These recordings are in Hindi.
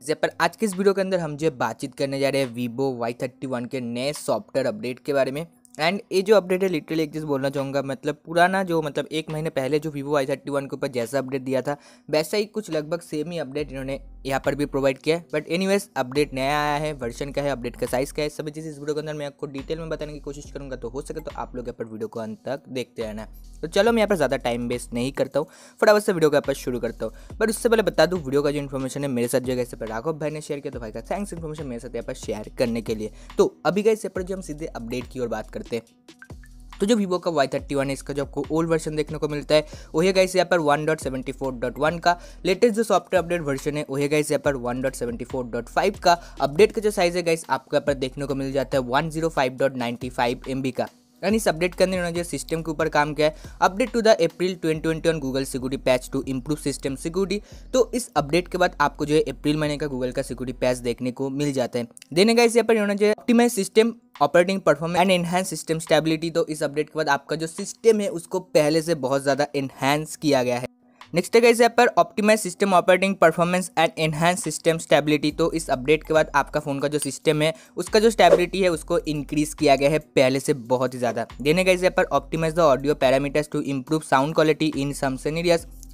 जैसे पर आज के इस वीडियो के अंदर हम जो बातचीत करने जा रहे हैं वीवो वाई थर्टी वन के नए सॉफ्टवेयर अपडेट के बारे में एंड ये जो अपडेट है लिटरली एक चीज़ बोलना चाहूँगा मतलब पुराना जो मतलब एक महीने पहले जो वीवो वाई थर्टी वन के ऊपर जैसा अपडेट दिया था वैसा ही कुछ लगभग सेम ही अपडेट इन्होंने यहाँ पर भी प्रोवाइड किया है बट एनी अपडेट नया आया है वर्जन का है अपडेट का साइज़ का है सभी चीज़ इस वीडियो के अंदर मैं आपको डिटेल में बताने की कोशिश करूँगा तो हो सके तो आप लोग यहाँ पर वीडियो को अंत तक देखते रहना तो चलो मैं यहाँ पर ज़्यादा टाइम वेस्ट नहीं करता हूँ फटाफट से वीडियो का यहाँ पर शुरू करता हूँ बट उससे पहले बता दूँ वीडियो का जो इन्फॉर्मेशन है मेरे साथ जो कैसे पर राघव भाई ने शेयर किया तो भाई का थैंक्स इन्फॉर्मेशन मेरे साथ यहाँ पर शेयर करने के लिए तो अभी का इस पर जो हम सीधे अपडेट की ओर बात करते हैं तो जो वीवो का वाई थर्टी वन है इसका जो आपको ओल्ड वर्जन देखने को मिलता है है गाइस यहाँ पर one dot seventy four dot one का लेटेस्ट जो सॉफ्टवेयर अपडेट वर्जन है है गाइस यहाँ पर one dot seventy four dot five का अपडेट का जो साइज है गाइस आपको यहाँ पर देखने को मिल जाता है one zero five dot ninety five M B का यानी इस अपडेट करने उन्होंने जो सिस्टम के ऊपर काम किया है update to the April 2021 on Google security patch to improve system security तो इस अपडेट के बाद आपको जो है अप्रैल महीने का गूगल का सिक्योरिटी पैच देखने को मिल जाता है देने का इस पर उन्होंने जो optimize system operating performance and enhance system stability तो इस अपडेट के बाद आपका जो सिस्टम है उसको पहले से बहुत ज़्यादा एनहेंस किया गया है नेक्स्ट है गाइज यहाँ पर optimize system operating performance and enhance system stability तो इस अपडेट के बाद आपका फ़ोन का जो सिस्टम है उसका जो स्टेबिलिटी है उसको इंक्रीज़ किया गया है पहले से बहुत ही ज़्यादा देने गाइज यहाँ पर optimize the audio parameters to improve sound quality in some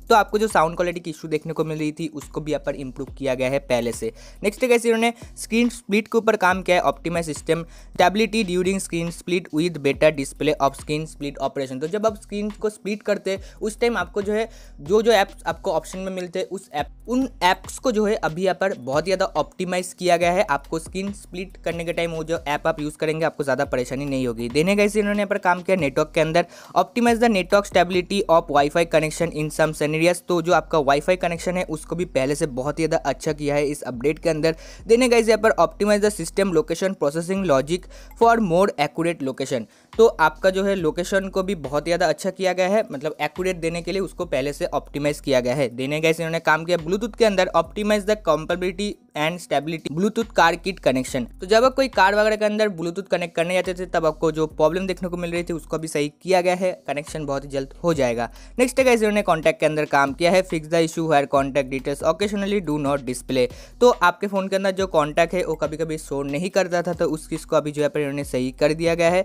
तो आपको जो साउंड क्वालिटी की इशू देखने को मिल रही थी उसको भी यहाँ पर इंप्रूव किया गया है पहले से नेक्स्ट कैसे इन्होंने स्क्रीन स्प्लिट के ऊपर काम किया है optimize system stability during screen split with better display of screen split operation तो जब आप स्क्रीन को स्प्लिट करते उस टाइम आपको जो है जो जो ऐप्स आपको ऑप्शन में मिलते हैं उस ऐप उन ऐप्स को जो है अभी यहाँ पर बहुत ज़्यादा ऑप्टिमाइज किया गया है आपको स्क्रीन स्प्लिट करने के टाइम वो जो ऐप आप यूज़ करेंगे आपको ज़्यादा परेशानी नहीं होगी देने कैसे इन्होंने यहाँ पर काम किया नेटवर्क के अंदर optimize the network stability of WiFi connection in some areas तो जो आपका वाईफाई कनेक्शन है उसको भी पहले से बहुत ही ज़्यादा अच्छा किया है इस अपडेट के अंदर देने गाइज यहाँ पर optimize the system location processing logic for more accurate location तो आपका जो है लोकेशन को भी बहुत ज़्यादा अच्छा किया गया है मतलब एक्यूरेट देने के लिए उसको पहले से ऑप्टिमाइज किया गया है देने गाइज इन्होंने काम किया ब्लूटूथ के अंदर optimize the compatibility and stability Bluetooth car kit connection तो जब आप कोई कार वगैरह के अंदर ब्लूटूथ कनेक्ट करने जाते थे तब आपको जो प्रॉब्लम देखने को मिल रही थी उसको भी सही किया गया है कनेक्शन बहुत ही जल्द हो जाएगा नेक्स्ट है इन्होंने कॉन्टैक्ट के अंदर काम किया है fix the issue where contact details occasionally do not display तो आपके फोन के अंदर जो कॉन्टैक्ट है वो कभी कभी शो नहीं करता था तो उस चीज़ को अभी जो है पर इन्होंने सही कर दिया गया है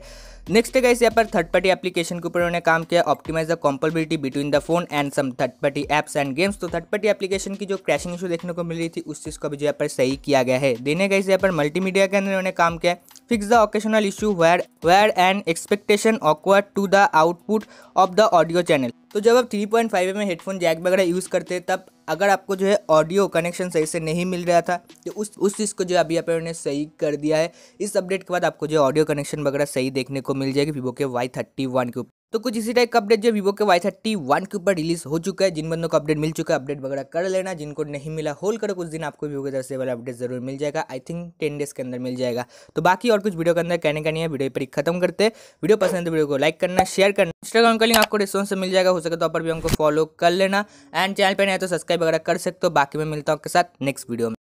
नेक्स्ट है इस यहाँ पर थर्ड पार्टी एप्लीकेशन के ऊपर उन्होंने काम किया optimize the compatibility between the phone and some third party apps and games तो थर्ड पार्टी एप्लीकेशन की जो क्रैशिंग इशू देखने को मिल रही थी उस चीज़ को अभी जो है पर सही किया गया है देने का इस यहाँ पर मल्टीमीडिया के अंदर उन्होंने काम किया fix the occasional issue where where and expectation awkward to the output of the audio channel तो जब आप 3.5 पॉइंट में हेडफोन जैक वगैरह यूज़ करते हैं तब अगर आपको जो है ऑडियो कनेक्शन सही से नहीं मिल रहा था तो उस उस चीज़ को जो अभी यहाँ पर उन्होंने सही कर दिया है इस अपडेट के बाद आपको जो ऑडियो कनेक्शन वगैरह सही देखने को मिल जाएगी वीवो के वाई थर्टी वन के ऊपर तो कुछ इसी टाइप का अपडेट जो वीवो के वाई थर्टी वन के ऊपर रिलीज हो चुका है जिन बंदों को अपडेट मिल चुका है अपडेट वगैरह कर लेना जिनको नहीं मिला होल करो कुछ दिन आपको वीवो के तरफ से वाला अपडेट जरूर मिल जाएगा आई थिंक टेन डेज के अंदर मिल जाएगा तो बाकी और कुछ वीडियो के अंदर कहने का नहीं है वीडियो पर खत्म करते वीडियो पसंद है तो वीडियो को लाइक करना शेयर करना इंस्टाग्राम का लिंक आपको रिस्पॉन्स से मिल जाएगा हो सके तो आप भी हमको फॉलो कर लेना एंड चैनल पर नहीं तो सब्सक्राइब वगैरह कर सकते हो बाकी मैं मिलता हूँ आपके साथ नेक्स्ट वीडियो में